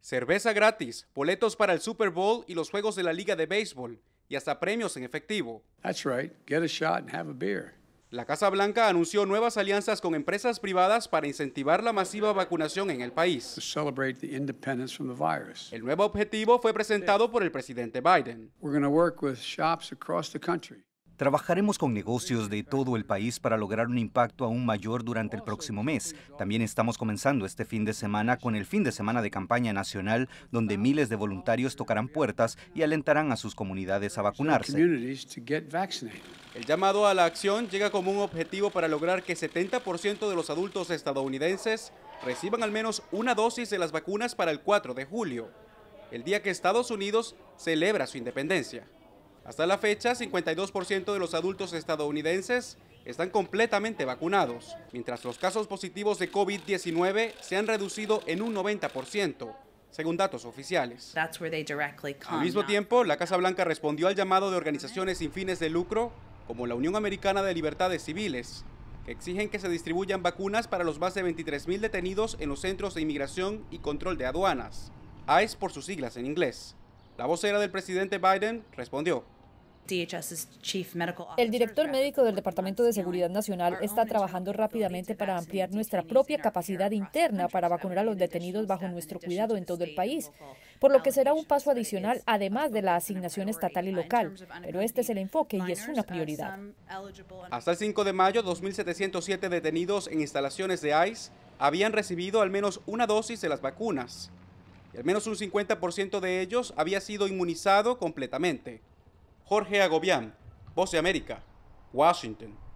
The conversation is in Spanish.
Cerveza gratis, boletos para el Super Bowl y los juegos de la Liga de Béisbol y hasta premios en efectivo. La Casa Blanca anunció nuevas alianzas con empresas privadas para incentivar la masiva vacunación en el país. El nuevo objetivo fue presentado por el presidente Biden. Trabajaremos con negocios de todo el país para lograr un impacto aún mayor durante el próximo mes. También estamos comenzando este fin de semana con el fin de semana de campaña nacional, donde miles de voluntarios tocarán puertas y alentarán a sus comunidades a vacunarse. El llamado a la acción llega como un objetivo para lograr que 70% de los adultos estadounidenses reciban al menos una dosis de las vacunas para el 4 de julio, el día que Estados Unidos celebra su independencia. Hasta la fecha, 52% de los adultos estadounidenses están completamente vacunados, mientras los casos positivos de COVID-19 se han reducido en un 90% según datos oficiales. Al mismo tiempo, la Casa Blanca respondió al llamado de organizaciones sin fines de lucro, como la Unión Americana de Libertades Civiles, que exigen que se distribuyan vacunas para los más de 23.000 detenidos en los centros de inmigración y control de aduanas, ICE por sus siglas en inglés. La vocera del presidente Biden respondió. El director médico del Departamento de Seguridad Nacional está trabajando rápidamente para ampliar nuestra propia capacidad interna para vacunar a los detenidos bajo nuestro cuidado en todo el país, por lo que será un paso adicional además de la asignación estatal y local. Pero este es el enfoque y es una uh, prioridad. Hasta el 5 de mayo, 2.707 detenidos en instalaciones de ICE habían recibido al menos una dosis de las vacunas. al menos un 50% de ellos había sido inmunizado completamente. Jorge Agobián, Voz de América, Washington.